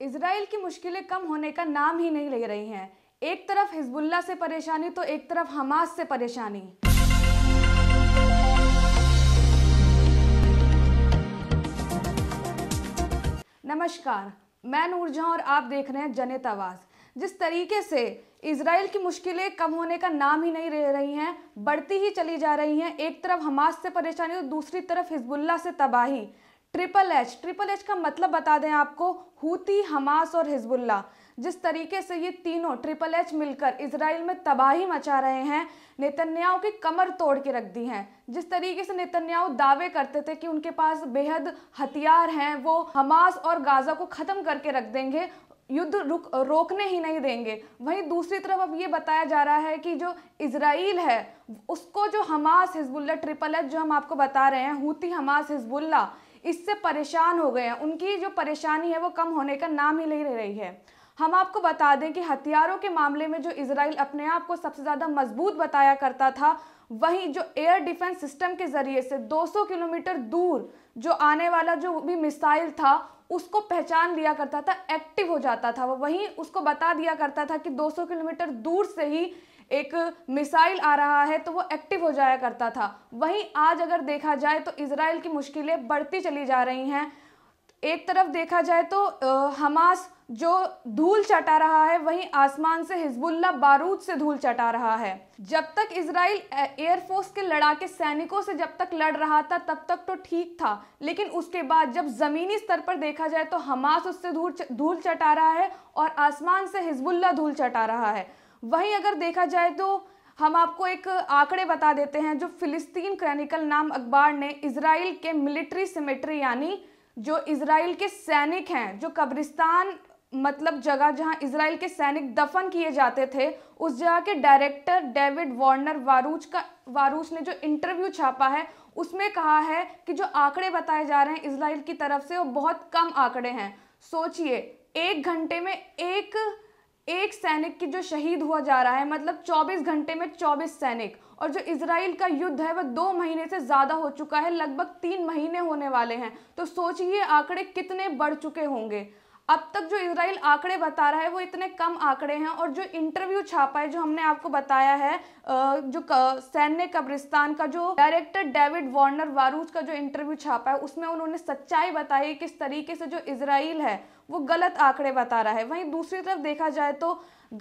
Israel की मुश्किलें कम होने का नाम ही नहीं ले रही हैं एक तरफ हिजबुल्ला से परेशानी तो एक तरफ हमास से परेशानी नमस्कार मैं नूरजहां और आप देख रहे हैं जनित आवाज जिस तरीके से इसराइल की मुश्किलें कम होने का नाम ही नहीं रह रही हैं बढ़ती ही चली जा रही हैं एक तरफ हमास से परेशानी और तो दूसरी तरफ हिजबुल्ला से तबाही ट्रिपल एच ट्रिपल एच का मतलब बता दें आपको हूती हमास और हिजबुल्ला जिस तरीके से ये तीनों ट्रिपल एच मिलकर इसराइल में तबाही मचा रहे हैं नेतन्याहू की कमर तोड़ के रख दी हैं जिस तरीके से नेतन्याहू दावे करते थे कि उनके पास बेहद हथियार हैं वो हमास और गाजा को ख़त्म करके रख देंगे युद्ध रुक रोकने ही नहीं देंगे वहीं दूसरी तरफ अब ये बताया जा रहा है कि जो इसराइल है उसको जो हमास हिजबुल्ला ट्रिपल एच जो हम आपको बता रहे हैं हूती हमास हिजबुल्ला इससे परेशान हो गए हैं उनकी जो परेशानी है वो कम होने का नाम ही नहीं रह रही है हम आपको बता दें कि हथियारों के मामले में जो इसराइल अपने आप को सबसे ज़्यादा मजबूत बताया करता था वहीं जो एयर डिफेंस सिस्टम के ज़रिए से 200 किलोमीटर दूर जो आने वाला जो भी मिसाइल था उसको पहचान लिया करता था एक्टिव हो जाता था वो वहीं उसको बता दिया करता था कि 200 किलोमीटर दूर से ही एक मिसाइल आ रहा है तो वो एक्टिव हो जाया करता था वहीं आज अगर देखा जाए तो इसराइल की मुश्किलें बढ़ती चली जा रही हैं एक तरफ देखा जाए तो हमास जो धूल चटा रहा है वहीं आसमान से हिजबुल्ला बारूद से धूल चटा रहा है जब तक इसराइल एयरफोर्स के लड़ाके सैनिकों से जब तक लड़ रहा था तब तक तो ठीक था लेकिन उसके बाद जब ज़मीनी स्तर पर देखा जाए तो हमास उससे धूल धूल चटा रहा है और आसमान से हिजबुल्ला धूल चटा रहा है वहीं अगर देखा जाए तो हम आपको एक आंकड़े बता देते हैं जो फिलिस्तीन क्रैनिकल नाम अखबार ने इसराइल के मिलिट्री सिमेट्री यानी जो इसराइल के सैनिक हैं जो कब्रिस्तान मतलब जगह जहां इसराइल के सैनिक दफन किए जाते थे उस जगह के डायरेक्टर डेविड वार्नर वारूच का वारूच ने जो इंटरव्यू छापा है उसमें कहा है कि जो आंकड़े बताए जा रहे हैं इसराइल की तरफ से वो बहुत कम आंकड़े हैं सोचिए एक घंटे में एक एक सैनिक की जो शहीद हुआ जा रहा है मतलब 24 घंटे में 24 सैनिक और जो इसराइल का युद्ध है वह दो महीने से ज़्यादा हो चुका है लगभग तीन महीने होने वाले हैं तो सोचिए आंकड़े कितने बढ़ चुके होंगे अब तक जो इसराइल आंकड़े बता रहा है वो इतने कम आंकड़े हैं और जो इंटरव्यू छापा है जो हमने आपको बताया है जो सैन्य कब्रिस्तान का जो डायरेक्टर डेविड वार्नर वारूज का जो इंटरव्यू छापा है उसमें उन्होंने सच्चाई बताई किस तरीके से जो इसराइल है वो गलत आंकड़े बता रहा है वहीं दूसरी तरफ देखा जाए तो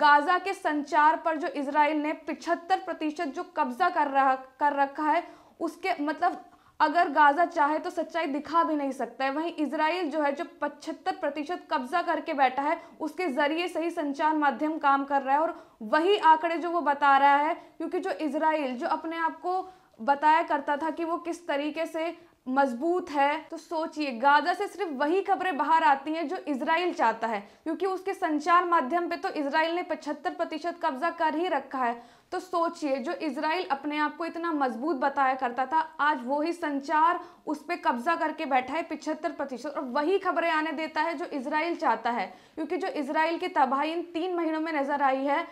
गाजा के संचार पर जो इसराइल ने पिछहत्तर प्रतिशत जो कब्जा कर रहा कर रखा है उसके मतलब अगर गाजा चाहे तो सच्चाई दिखा भी नहीं सकता है वहीं इसराइल जो है जो पचहत्तर प्रतिशत कब्जा करके बैठा है उसके जरिए सही संचार माध्यम काम कर रहा है और वही आंकड़े जो वो बता रहा है क्योंकि जो इसराइल जो अपने आप को बताया करता था कि वो किस तरीके से मजबूत है तो सोचिए गाजा से सिर्फ वही खबरें बाहर आती हैं जो इसराइल चाहता है क्योंकि उसके संचार माध्यम पे तो इसराइल ने 75 प्रतिशत कब्जा कर ही रखा है तो सोचिए जो इसराइल अपने आप को इतना मजबूत बताया करता था आज वो ही संचार उस पर कब्जा करके बैठा है पिछहत्तर प्रतिशत और वही खबरें आने देता है जो इसराइल चाहता है क्योंकि जो इसराइल की तबाही इन तीन महीनों में नजर आई है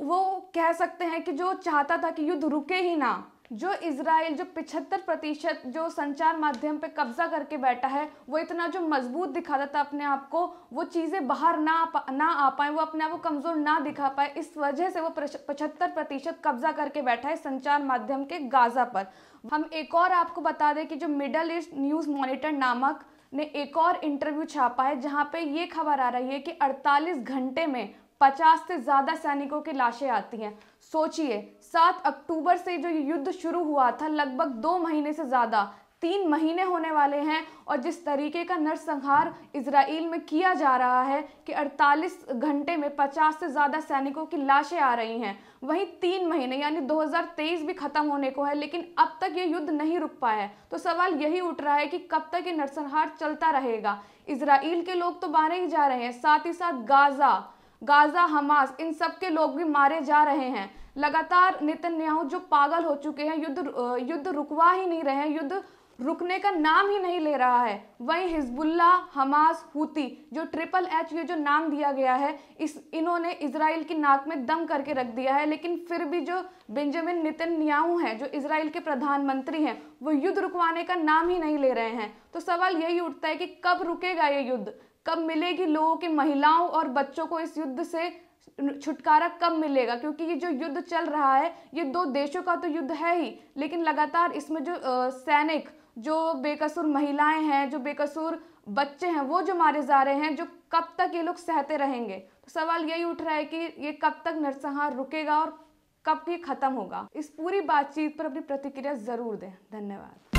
वो कह सकते हैं कि जो चाहता था कि युद्ध रुके ही ना जो इसराइल जो पिछहत्तर प्रतिशत जो संचार माध्यम पे कब्जा करके बैठा है वो इतना जो मजबूत दिखाता था अपने आप को वो चीज़ें बाहर ना आ ना आ पाए वो अपने आप को कमज़ोर ना दिखा पाए इस वजह से वो पचहत्तर प्रतिशत कब्जा करके बैठा है संचार माध्यम के गाज़ा पर हम एक और आपको बता दें कि जो मिडल ईस्ट न्यूज़ मॉनिटर नामक ने एक और इंटरव्यू छापा है जहाँ पे ये खबर आ रही है कि 48 घंटे में पचास से ज़्यादा सैनिकों की लाशें आती हैं सोचिए सात अक्टूबर से जो युद्ध शुरू हुआ था लगभग दो महीने से ज़्यादा तीन महीने होने वाले हैं और जिस तरीके का नरसंहार इसराइल में किया जा रहा है कि 48 घंटे में 50 से ज़्यादा सैनिकों की लाशें आ रही हैं वहीं तीन महीने यानी 2023 भी ख़त्म होने को है लेकिन अब तक ये युद्ध नहीं रुक पाया है तो सवाल यही उठ रहा है कि कब तक ये नरसंहार चलता रहेगा इसराइल के लोग तो मारे ही जा रहे हैं साथ ही साथ गाज़ा गाजा हमास इन सब के लोग भी मारे जा रहे हैं लगातार नितन्याहु जो पागल हो चुके हैं युद्ध युद्ध रुकवा ही नहीं रहे हैं युद्ध रुकने का नाम ही नहीं ले रहा है वहीं हिजबुल्ला हमास हुती जो ट्रिपल एच ये जो नाम दिया गया है इस इन्होंने इसराइल की नाक में दम करके रख दिया है लेकिन फिर भी जो बेंजामिन नितन्याहू हैं जो इसराइल के प्रधानमंत्री हैं वो युद्ध रुकवाने का नाम ही नहीं ले रहे हैं तो सवाल यही उठता है कि कब रुकेगा ये युद्ध कब मिलेगी लोगों की महिलाओं और बच्चों को इस युद्ध से छुटकारा कब मिलेगा क्योंकि ये जो युद्ध चल रहा है ये दो देशों का तो युद्ध है ही लेकिन लगातार इसमें जो सैनिक जो बेकसूर महिलाएं हैं जो बेकसूर बच्चे हैं वो जो मारे जा रहे हैं जो कब तक ये लोग सहते रहेंगे तो सवाल यही उठ रहा है कि ये कब तक नरसंहार रुकेगा और कब ये खत्म होगा इस पूरी बातचीत पर अपनी प्रतिक्रिया जरूर दें धन्यवाद